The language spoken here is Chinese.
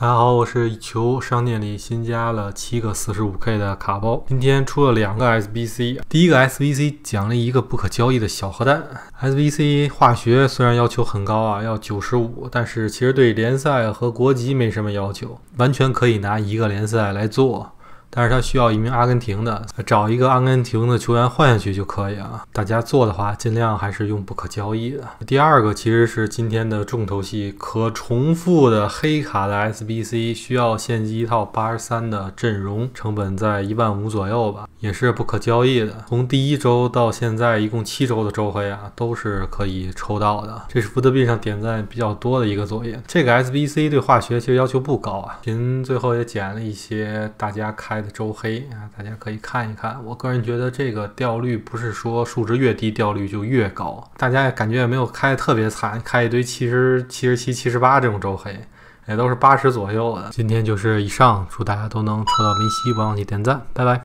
大家好，我是球商店里新加了七个四十五 K 的卡包。今天出了两个 s b c 第一个 s b c 奖励一个不可交易的小核弹。s b c 化学虽然要求很高啊，要九十五，但是其实对联赛和国籍没什么要求，完全可以拿一个联赛来做。但是他需要一名阿根廷的，找一个阿根廷的球员换下去就可以了。大家做的话，尽量还是用不可交易的。第二个其实是今天的重头戏，可重复的黑卡的 SBC 需要献祭一套八十三的阵容，成本在一万五左右吧，也是不可交易的。从第一周到现在一共七周的周黑啊，都是可以抽到的。这是福德币上点赞比较多的一个作业。这个 SBC 对化学其实要求不高啊，您最后也捡了一些，大家开。周黑啊，大家可以看一看。我个人觉得这个掉率不是说数值越低掉率就越高。大家感觉也没有开的特别惨？开一堆七十七十七、十八这种周黑，也都是八十左右的。今天就是以上，祝大家都能抽到梅西，不忘记点赞，拜拜。